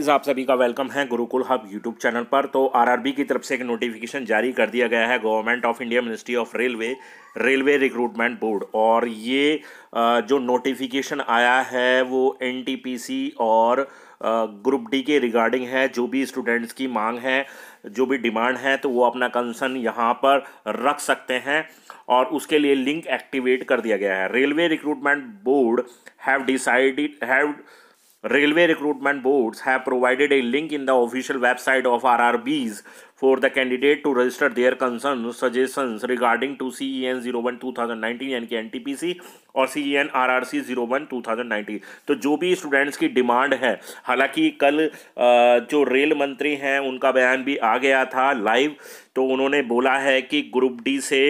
इस आप सभी का वेलकम है गुरुकुल हब यूट्यूब चैनल पर तो आरआरबी की तरफ से एक नोटिफिकेशन जारी कर दिया गया है government of India ministry of railway railway recruitment board और ये जो नोटिफिकेशन आया है वो एनटीपीसी और ग्रुप डी के रिगार्डिंग है जो भी स्टूडेंट्स की मांग है जो भी डिमांड है तो वो अपना कंसर्न यहाँ पर रख सकते हैं और उसके लिए लिंक एक्टिवेट कर दिया गया है railway recruitment board have decided have Railway recruitment boards have provided a link in the official website of RRBs for the candidate to register their concerns, suggestions regarding to CEN 01 2019 यानी कि NTPC और CEN RRC 01 2019 तो जो भी students की demand है हालांकि कल जो रेल मंत्री हैं उनका बयान भी आ गया था लाइव तो उन्होंने बोला है कि ग्रुप डी से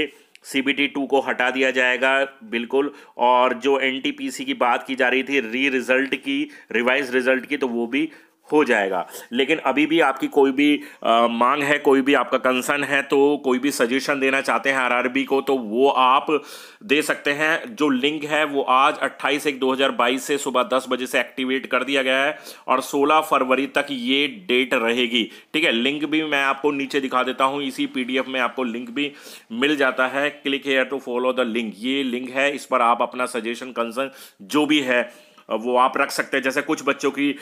सीबीटी टू को हटा दिया जाएगा बिल्कुल और जो एनटीपीसी की बात की जा रही थी री रिजल्ट की रिवाइज रिजल्ट की तो वो भी हो जाएगा लेकिन अभी भी आपकी कोई भी आ, मांग है कोई भी आपका कंसर्न है तो कोई भी सजेशन देना चाहते हैं आरआरबी को तो वो आप दे सकते हैं जो लिंक है वो आज 28 एक 2022 से सुबह 10 बजे से एक्टिवेट कर दिया गया है और 16 फरवरी तक ये डेट रहेगी ठीक है लिंक भी मैं आपको नीचे दिखा देता हूँ इसी पी में आपको लिंक भी मिल जाता है click here to follow the link ये लिंक है इस पर आप अपना सजेशन कंसर्न जो भी है वो आप रख सकते हैं जैसे कुछ बच्चों की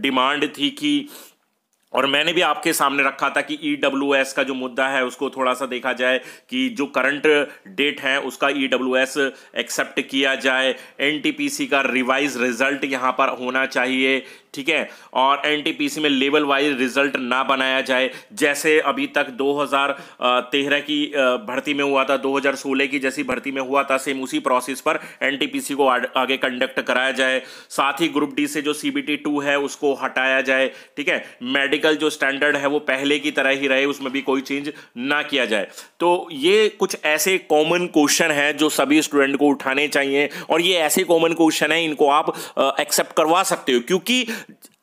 डिमांड थी कि और मैंने भी आपके सामने रखा था कि ई e एस का जो मुद्दा है उसको थोड़ा सा देखा जाए कि जो करंट डेट है उसका ई एस एक्सेप्ट किया जाए एन टी पी सी का रिवाइज रिजल्ट यहाँ पर होना चाहिए ठीक है और एनटीपीसी में लेवल वाइज रिजल्ट ना बनाया जाए जैसे अभी तक 2013 की भर्ती में हुआ था 2016 की जैसी भर्ती में हुआ था सेम उसी प्रोसेस पर एनटीपीसी को आगे कंडक्ट कराया जाए साथ ही ग्रुप डी से जो सीबीटी टू है उसको हटाया जाए ठीक है मेडिकल जो स्टैंडर्ड है वो पहले की तरह ही रहे उसमें भी कोई चेंज ना किया जाए तो ये कुछ ऐसे कॉमन क्वेश्चन हैं जो सभी स्टूडेंट को उठाने चाहिए और ये ऐसे कॉमन क्वेश्चन हैं इनको आप एक्सेप्ट करवा सकते हो क्योंकि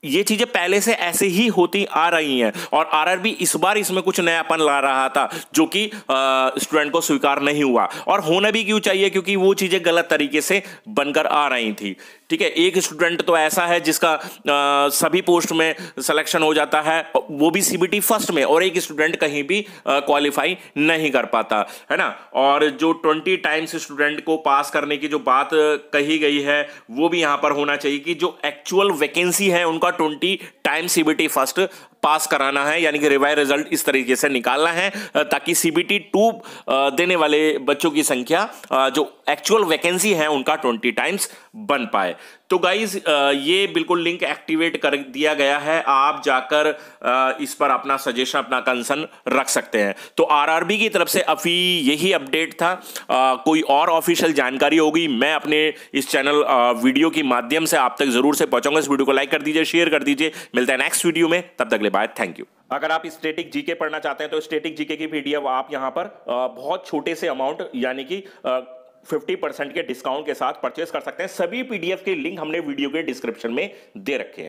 ये चीजें पहले से ऐसे ही होती आ रही हैं और आरआरबी इस बार इसमें कुछ नयापन ला रहा था जो कि स्टूडेंट को स्वीकार नहीं हुआ और होना भी क्यों चाहिए क्योंकि वो चीजें गलत तरीके से बनकर आ रही थी ठीक है एक स्टूडेंट तो ऐसा है जिसका आ, सभी पोस्ट में सिलेक्शन हो जाता है वो भी सीबीटी फर्स्ट में और एक स्टूडेंट कहीं भी क्वालिफाई नहीं कर पाता है ना और जो ट्वेंटी टाइम्स स्टूडेंट को पास करने की जो बात कही गई है वो भी यहाँ पर होना चाहिए कि जो एक्चुअल वैकेंसी है उनका twenty time CBT first pass कराना है यानी कि रिवाइव रिजल्ट इस तरीके से निकालना है ताकि सीबीटी टू देने वाले बच्चों की संख्या जो एक्चुअल वैकेंसी है उनका ट्वेंटी टाइम्स बन पाए तो गाइज ये बिल्कुल लिंक एक्टिवेट कर दिया गया है आप जाकर इस पर अपना सजेशन अपना कंसर्न रख सकते हैं तो आरआरबी की तरफ से अभी यही अपडेट था कोई और ऑफिशियल जानकारी होगी मैं अपने इस चैनल वीडियो के माध्यम से आप तक जरूर से पहुंचाऊंगा इस वीडियो को लाइक कर दीजिए शेयर कर दीजिए मिलता है नेक्स्ट वीडियो में तब तक ले बाय थैंक यू अगर आप स्टेटिक जीके पढ़ना चाहते हैं तो स्टेटिक जीके की पीडीएफ आप यहाँ पर बहुत छोटे से अमाउंट यानी कि 50 परसेंट के डिस्काउंट के साथ परचेस कर सकते हैं सभी पीडीएफ के लिंक हमने वीडियो के डिस्क्रिप्शन में दे रखे हैं